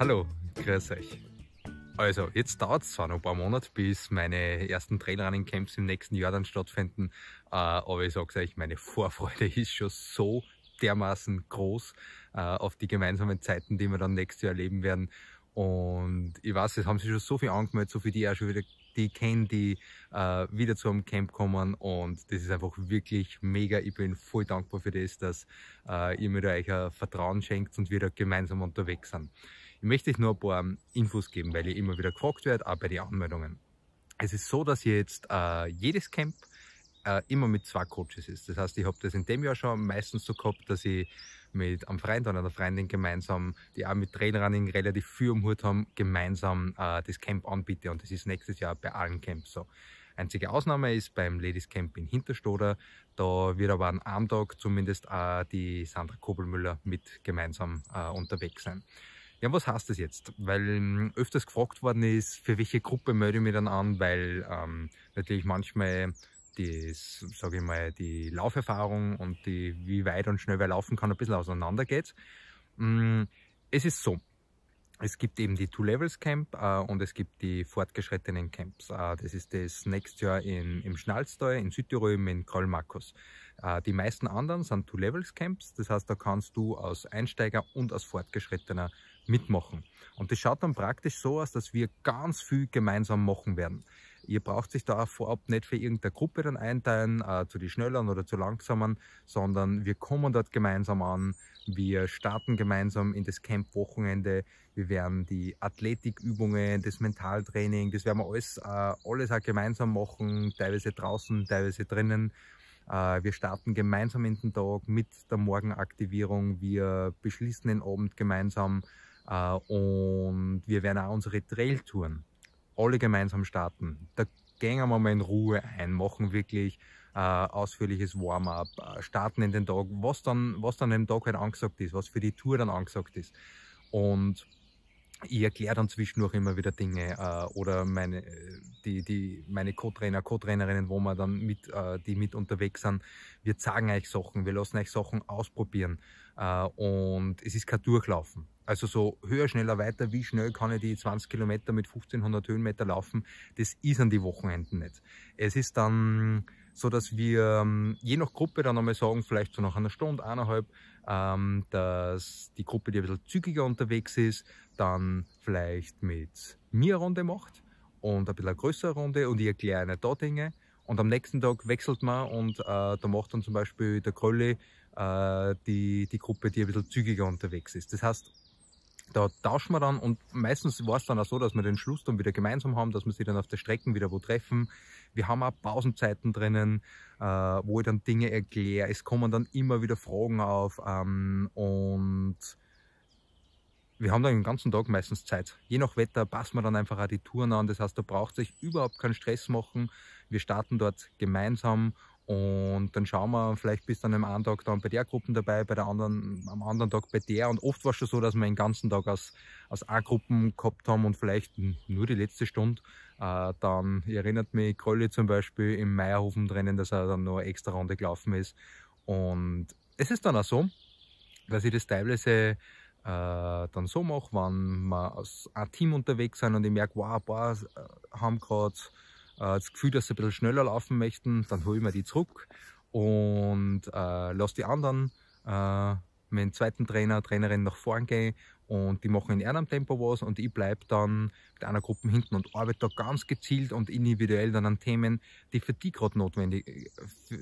Hallo, grüß euch. Also, jetzt dauert es zwar noch ein paar Monate, bis meine ersten Trailrunning-Camps im nächsten Jahr dann stattfinden, äh, aber ich sag's euch, meine Vorfreude ist schon so dermaßen groß äh, auf die gemeinsamen Zeiten, die wir dann nächstes Jahr erleben werden. Und ich weiß, es haben sich schon so viel angemeldet, so viele, die auch schon wieder die kennen, die äh, wieder zu einem Camp kommen und das ist einfach wirklich mega. Ich bin voll dankbar für das, dass äh, ihr mir da euch ein Vertrauen schenkt und wir da gemeinsam unterwegs sind. Ich möchte euch nur ein paar ähm, Infos geben, weil ihr immer wieder gefragt werdet, auch bei den Anmeldungen. Es ist so, dass jetzt äh, jedes Camp äh, immer mit zwei Coaches ist. Das heißt, ich habe das in dem Jahr schon meistens so gehabt, dass ich mit einem Freund oder einer Freundin gemeinsam, die auch mit Trailrunning relativ viel am Hut haben, gemeinsam äh, das Camp anbiete. Und das ist nächstes Jahr bei allen Camps so. Einzige Ausnahme ist beim Ladies Camp in Hinterstoder. Da wird aber an einem Tag zumindest äh, die Sandra Kobelmüller mit gemeinsam äh, unterwegs sein. Ja, was heißt das jetzt? Weil ähm, öfters gefragt worden ist, für welche Gruppe melde ich mich dann an, weil ähm, natürlich manchmal sage ich mal, die Lauferfahrung und die, wie weit und schnell wer laufen kann, ein bisschen auseinander geht. Mm, es ist so, es gibt eben die Two Levels Camp äh, und es gibt die fortgeschrittenen Camps. Äh, das ist das nächste Jahr in, im Schnalsteuer, in Südtirol, in Karl Markus. Äh, die meisten anderen sind Two Levels Camps, das heißt, da kannst du als Einsteiger und als Fortgeschrittener mitmachen. Und das schaut dann praktisch so aus, dass wir ganz viel gemeinsam machen werden. Ihr braucht sich da vorab nicht für irgendeine Gruppe dann einteilen, äh, zu den Schnellern oder zu Langsamen, sondern wir kommen dort gemeinsam an, wir starten gemeinsam in das Camp-Wochenende, wir werden die Athletikübungen, das Mentaltraining, das werden wir alles, äh, alles auch gemeinsam machen, teilweise draußen, teilweise drinnen. Äh, wir starten gemeinsam in den Tag mit der Morgenaktivierung. Wir beschließen den Abend gemeinsam. Äh, und wir werden auch unsere Trailtouren alle gemeinsam starten. Da gehen wir mal in Ruhe ein, machen wirklich äh, ausführliches Warm-up, äh, starten in den Tag, was dann, was dann im Tag halt angesagt ist, was für die Tour dann angesagt ist. Und ich erkläre dann zwischendurch immer wieder Dinge äh, oder meine, die, die, meine Co-Trainer, Co-Trainerinnen, wo wir dann mit, äh, die mit unterwegs sind, wir zeigen euch Sachen, wir lassen euch Sachen ausprobieren äh, und es ist kein Durchlaufen. Also so höher, schneller, weiter, wie schnell kann ich die 20 Kilometer mit 1500 Höhenmeter laufen, das ist an die Wochenenden nicht. Es ist dann so, dass wir ähm, je nach Gruppe dann einmal sagen, vielleicht so nach einer Stunde, eineinhalb, ähm, dass die Gruppe, die ein bisschen zügiger unterwegs ist, dann vielleicht mit mir eine Runde macht und ein bisschen eine größere Runde und ich erkläre ihnen da Dinge. Und am nächsten Tag wechselt man und äh, da macht dann zum Beispiel der Krölle äh, die, die Gruppe, die ein bisschen zügiger unterwegs ist. Das heißt, da tauschen wir dann und meistens war es dann auch so, dass wir den Schluss dann wieder gemeinsam haben, dass wir sie dann auf der Strecke wieder wo treffen. Wir haben auch Pausenzeiten drinnen, äh, wo ich dann Dinge erkläre. Es kommen dann immer wieder Fragen auf ähm, und wir haben dann den ganzen Tag meistens Zeit. Je nach Wetter passen wir dann einfach auch die Touren an. Das heißt, da braucht sich überhaupt keinen Stress machen. Wir starten dort gemeinsam und dann schauen wir, vielleicht bist du an einem einen Tag dann bei der Gruppe dabei, bei der anderen, am anderen Tag bei der. Und oft war es schon so, dass wir den ganzen Tag aus, aus A-Gruppen gehabt haben und vielleicht nur die letzte Stunde. Äh, dann erinnert mich Krolli zum Beispiel im Meierhofen drinnen, dass er dann noch extra Runde gelaufen ist. Und es ist dann auch so, dass ich das teilweise äh, dann so mache, wenn wir aus einem Team unterwegs sind und ich merke, wow, ein paar äh, haben gerade äh, das Gefühl, dass sie ein bisschen schneller laufen möchten, dann hole ich mir die zurück und äh, lasse die anderen, äh, meinen zweiten Trainer, Trainerin nach vorn gehen und die machen in einem Tempo was und ich bleibe dann mit einer Gruppe hinten und arbeite da ganz gezielt und individuell dann an Themen, die für die gerade notwendig,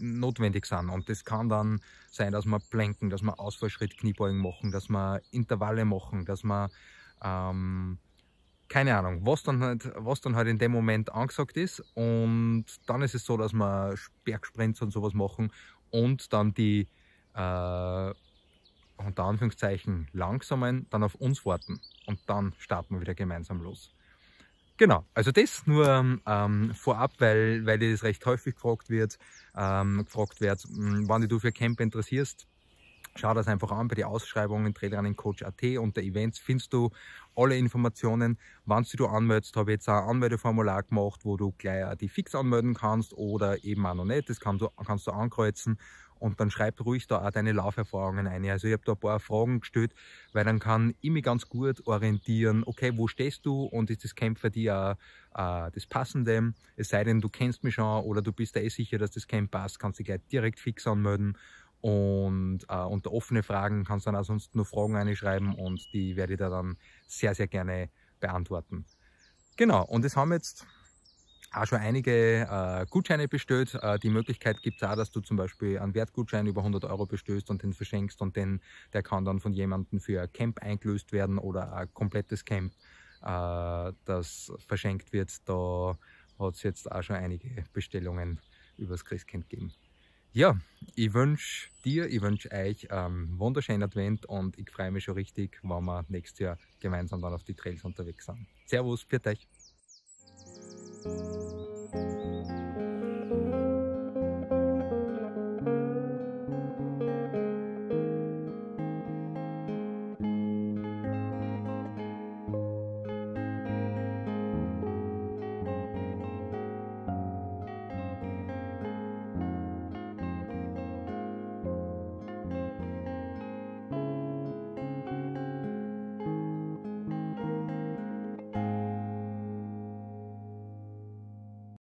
notwendig sind. Und das kann dann sein, dass wir Planken, dass wir Ausfallschritt, Kniebeugen machen, dass wir Intervalle machen, dass wir ähm, keine Ahnung, was dann, halt, was dann halt in dem Moment angesagt ist. Und dann ist es so, dass wir Bergsprints und sowas machen und dann die, äh, unter Anführungszeichen, langsamen dann auf uns warten. Und dann starten wir wieder gemeinsam los. Genau, also das nur ähm, vorab, weil, weil das recht häufig gefragt wird, ähm, gefragt wird, hm, wann du für Camp interessierst, Schau das einfach an bei den Ausschreibungen Trailrunningcoach.at unter Events findest du alle Informationen. Wann du anmeldest, habe ich jetzt auch ein Anmeldeformular gemacht, wo du gleich die fix anmelden kannst oder eben auch noch nicht. Das kannst du, kannst du ankreuzen und dann schreib ruhig da auch deine Lauferfahrungen ein. Also ich habe da ein paar Fragen gestellt, weil dann kann ich mich ganz gut orientieren, okay, wo stehst du und ist das Camp für dich auch äh, das Passende? Es sei denn, du kennst mich schon oder du bist da eh sicher, dass das Camp passt, kannst dich gleich direkt fix anmelden und äh, unter offene Fragen kannst du dann auch sonst nur Fragen reinschreiben und die werde ich da dann sehr, sehr gerne beantworten. Genau, und es haben jetzt auch schon einige äh, Gutscheine bestellt. Äh, die Möglichkeit gibt es auch, dass du zum Beispiel einen Wertgutschein über 100 Euro bestößt und den verschenkst und den, der kann dann von jemandem für ein Camp eingelöst werden oder ein komplettes Camp, äh, das verschenkt wird. Da hat es jetzt auch schon einige Bestellungen übers Christkind gegeben. Ja, ich wünsche dir, ich wünsche euch einen wunderschönen Advent und ich freue mich schon richtig, wenn wir nächstes Jahr gemeinsam dann auf die Trails unterwegs sind. Servus, für euch!